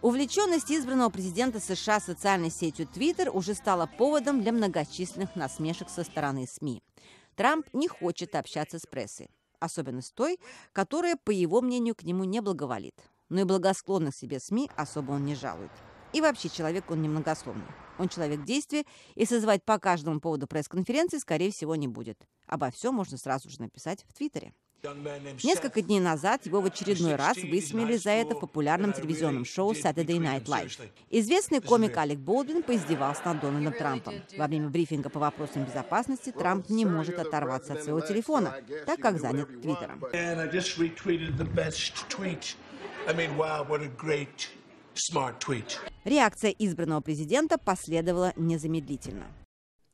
Увлеченность избранного президента США социальной сетью Twitter уже стала поводом для многочисленных насмешек со стороны СМИ. Трамп не хочет общаться с прессой, особенно с той, которая, по его мнению, к нему не благоволит. Но и благосклонных себе СМИ особо он не жалует. И вообще человек он немногословный. Он человек действия, и созвать по каждому поводу пресс-конференции, скорее всего, не будет. Обо всем можно сразу же написать в Твиттере. Несколько дней назад его в очередной раз высмеяли за это в популярном телевизионном шоу Saturday Night Live. Известный комик Алек Болдвин поиздевался над Дональдом Трампом. Во время брифинга по вопросам безопасности Трамп не может оторваться от своего телефона, так как занят Твиттером. Реакция избранного президента последовала незамедлительно.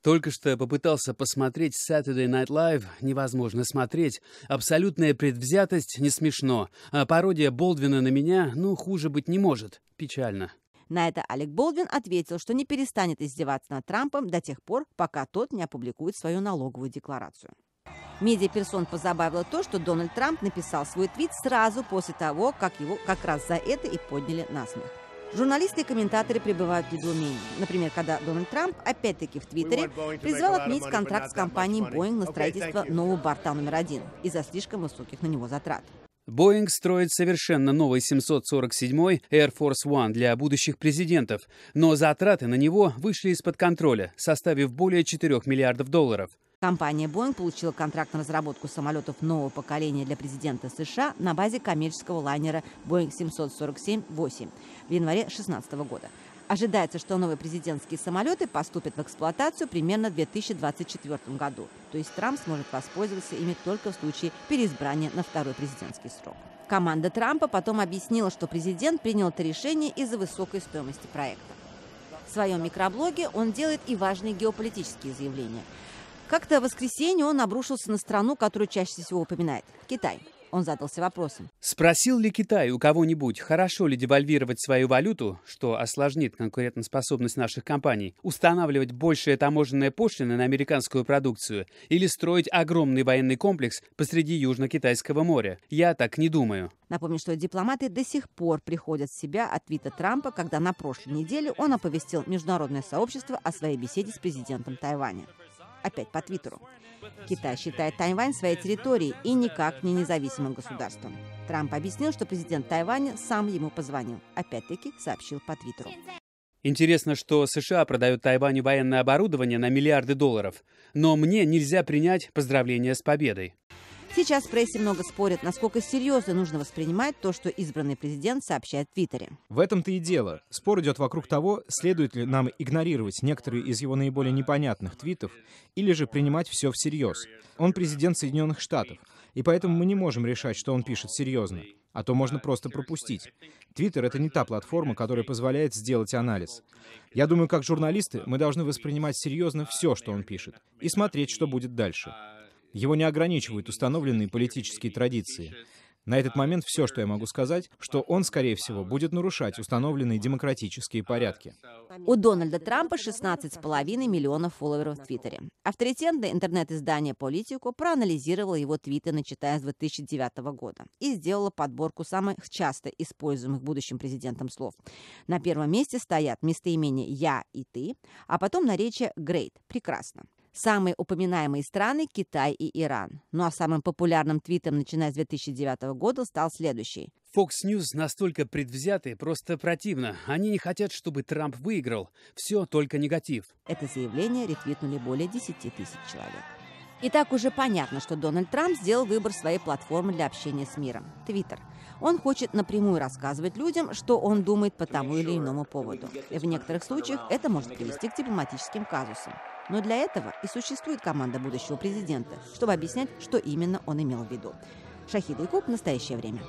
Только что попытался посмотреть Saturday Night Live. Невозможно смотреть. Абсолютная предвзятость не смешно. А пародия Болдвина на меня, ну, хуже быть не может. Печально. На это Алек Болдвин ответил, что не перестанет издеваться над Трампом до тех пор, пока тот не опубликует свою налоговую декларацию. Медиаперсон позабавило то, что Дональд Трамп написал свой твит сразу после того, как его как раз за это и подняли на смех. Журналисты и комментаторы пребывают в недоумении. Например, когда Дональд Трамп, опять-таки в Твиттере, призвал отменить контракт с компанией Boeing на строительство нового борта номер один из-за слишком высоких на него затрат. Боинг строит совершенно новый 747 Air Force One для будущих президентов, но затраты на него вышли из-под контроля, составив более 4 миллиардов долларов. Компания Boeing получила контракт на разработку самолетов нового поколения для президента США на базе коммерческого лайнера Boeing 747-8 в январе 2016 года. Ожидается, что новые президентские самолеты поступят в эксплуатацию примерно в 2024 году, то есть Трамп сможет воспользоваться ими только в случае переизбрания на второй президентский срок. Команда Трампа потом объяснила, что президент принял это решение из-за высокой стоимости проекта. В своем микроблоге он делает и важные геополитические заявления. Как-то в воскресенье он обрушился на страну, которую чаще всего упоминает – Китай. Он задался вопросом. Спросил ли Китай у кого-нибудь, хорошо ли девальвировать свою валюту, что осложнит конкурентоспособность наших компаний, устанавливать большие таможенные пошлины на американскую продукцию или строить огромный военный комплекс посреди Южно-Китайского моря? Я так не думаю. Напомню, что дипломаты до сих пор приходят в себя от твита Трампа, когда на прошлой неделе он оповестил международное сообщество о своей беседе с президентом Тайваня опять по Твиттеру. Китай считает Тайвань своей территорией и никак не независимым государством. Трамп объяснил, что президент Тайваня сам ему позвонил. Опять-таки сообщил по Твиттеру. Интересно, что США продают Тайваню военное оборудование на миллиарды долларов. Но мне нельзя принять поздравления с победой. Сейчас в прессе много спорят, насколько серьезно нужно воспринимать то, что избранный президент сообщает в Твиттере. В этом-то и дело. Спор идет вокруг того, следует ли нам игнорировать некоторые из его наиболее непонятных твитов или же принимать все всерьез. Он президент Соединенных Штатов, и поэтому мы не можем решать, что он пишет серьезно а то можно просто пропустить. Твиттер — это не та платформа, которая позволяет сделать анализ. Я думаю, как журналисты, мы должны воспринимать серьезно все, что он пишет, и смотреть, что будет дальше. Его не ограничивают установленные политические традиции. На этот момент все, что я могу сказать, что он, скорее всего, будет нарушать установленные демократические порядки. У Дональда Трампа 16,5 миллионов фолловеров в Твиттере. Авторитетное интернет-издание «Политику» проанализировало его твиты, начиная с 2009 года, и сделало подборку самых часто используемых будущим президентом слов. На первом месте стоят местоимения «я» и «ты», а потом наречие «great» – «прекрасно». Самые упоминаемые страны – Китай и Иран. Ну а самым популярным твитом, начиная с 2009 года, стал следующий. Fox News настолько предвзяты, просто противно. Они не хотят, чтобы Трамп выиграл. Все только негатив. Это заявление ретвитнули более 10 тысяч человек. Итак, уже понятно, что Дональд Трамп сделал выбор своей платформы для общения с миром – Твиттер. Он хочет напрямую рассказывать людям, что он думает по тому или иному поводу. И в некоторых случаях это может привести к дипломатическим казусам. Но для этого и существует команда будущего президента, чтобы объяснять, что именно он имел в виду. Шахид Якуб. Настоящее время.